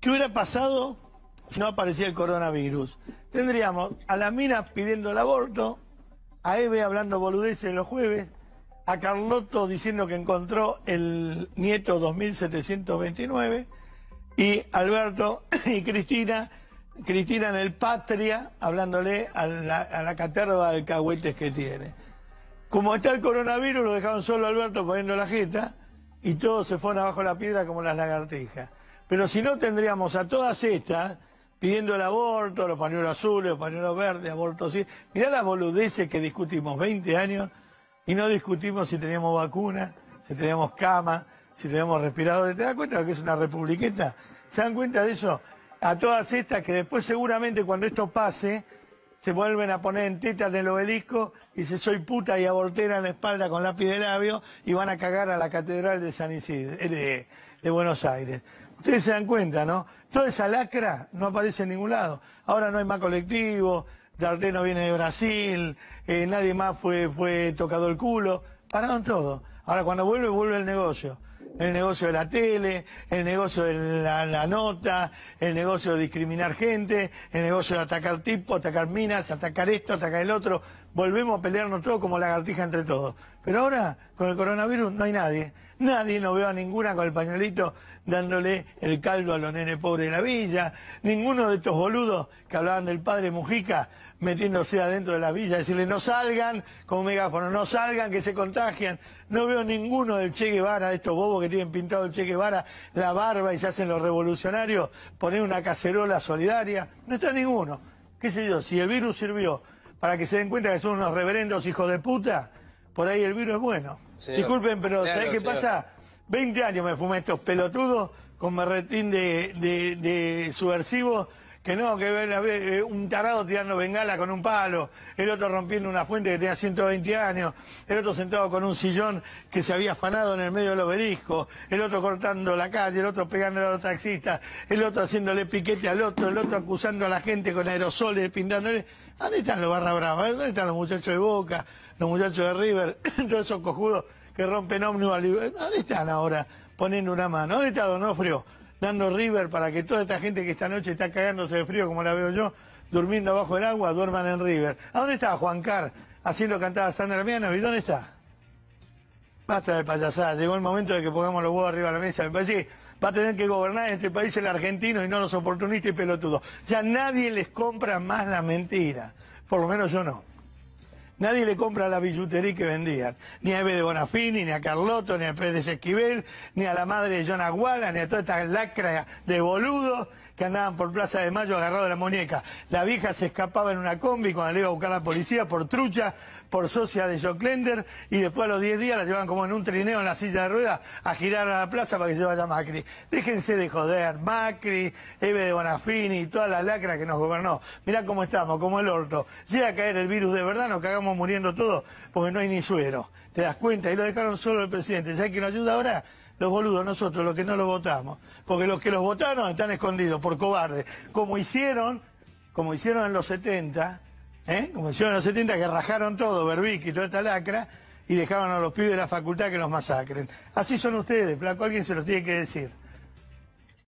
¿Qué hubiera pasado si no aparecía el coronavirus? Tendríamos a la mina pidiendo el aborto, a Eve hablando boludeces los jueves, a Carlotto diciendo que encontró el nieto 2729 y Alberto y Cristina, Cristina en el Patria, hablándole a la, a la caterva de alcahuetes que tiene. Como está el coronavirus, lo dejaron solo Alberto poniendo la jeta y todos se fueron abajo la piedra como las lagartijas. Pero si no, tendríamos a todas estas pidiendo el aborto, los pañuelos azules, los pañuelos verdes, aborto sí. Mirá la boludeces que discutimos 20 años y no discutimos si teníamos vacuna, si teníamos cama, si teníamos respiradores. ¿Te das cuenta de que es una republiqueta? ¿Se dan cuenta de eso? A todas estas que después seguramente cuando esto pase se vuelven a poner en tetas del obelisco, y se soy puta y abortera en la espalda con lápiz de labio y van a cagar a la catedral de San Isidro, eh, de, Buenos Aires. Ustedes se dan cuenta, ¿no? Toda esa lacra no aparece en ningún lado. Ahora no hay más colectivo, no viene de Brasil, eh, nadie más fue, fue tocado el culo, pararon todo. Ahora cuando vuelve, vuelve el negocio el negocio de la tele, el negocio de la, nota, el negocio de discriminar gente, el negocio de atacar tipo, atacar minas, atacar esto, atacar el otro volvemos a pelearnos todos como lagartija entre todos. Pero ahora, con el coronavirus, no hay nadie. Nadie, no veo a ninguna con el pañuelito dándole el caldo a los nenes pobres de la villa. Ninguno de estos boludos que hablaban del padre Mujica metiéndose adentro de la villa, decirle no salgan con un megáfono, no salgan, que se contagian. No veo ninguno del Che Guevara, de estos bobos que tienen pintado el Che Guevara, la barba y se hacen los revolucionarios, poner una cacerola solidaria. No está ninguno. ¿Qué sé yo? Si el virus sirvió para que se den cuenta que son unos reverendos hijos de puta, por ahí el virus es bueno. Disculpen, pero ¿saben qué pasa? 20 años me fumé estos pelotudos con marretín de, de, de que no, que eh, un tarado tirando bengala con un palo, el otro rompiendo una fuente que tenía 120 años, el otro sentado con un sillón que se había afanado en el medio del obelisco, el otro cortando la calle, el otro pegando a los taxistas, el otro haciéndole piquete al otro, el otro acusando a la gente con aerosoles, pintándole. ¿Dónde están los barra brava? ¿Dónde están los muchachos de Boca, los muchachos de River, todos esos cojudos que rompen ómnibus? ¿Dónde están ahora poniendo una mano? ¿Dónde está Don Donofrio? dando River para que toda esta gente que esta noche está cagándose de frío, como la veo yo, durmiendo bajo el agua, duerman en River. ¿A dónde está Juan Car haciendo cantar a Sandra Miano? ¿Y dónde está? Basta de payasada llegó el momento de que pongamos los huevos arriba de la mesa. Me parece que va a tener que gobernar este país el argentino y no los oportunistas y pelotudos. Ya nadie les compra más la mentira. Por lo menos yo no. Nadie le compra la billutería que vendían. Ni a Eve de Bonafini, ni a Carlotto, ni a Pérez Esquivel, ni a la madre de John Aguada, ni a toda esta lacra de boludo que andaban por Plaza de Mayo agarrado de la muñeca. La vieja se escapaba en una combi cuando le iba a buscar a la policía por trucha, por socia de Joclender y después a los 10 días la llevan como en un trineo en la silla de ruedas a girar a la plaza para que se vaya Macri. Déjense de joder, Macri, Eve de Bonafini y toda la lacra que nos gobernó. Mirá cómo estamos, como el orto. Llega a caer el virus de verdad, nos cagamos muriendo todos porque no hay ni suero. ¿Te das cuenta? Y lo dejaron solo el presidente. ¿Sabes quién no ayuda ahora? los boludos nosotros, los que no los votamos. Porque los que los votaron están escondidos por cobardes. Como hicieron, como hicieron en los 70, ¿eh? como hicieron en los 70 que rajaron todo, Berbic y toda esta lacra, y dejaron a los pibes de la facultad que los masacren. Así son ustedes, flaco, alguien se los tiene que decir.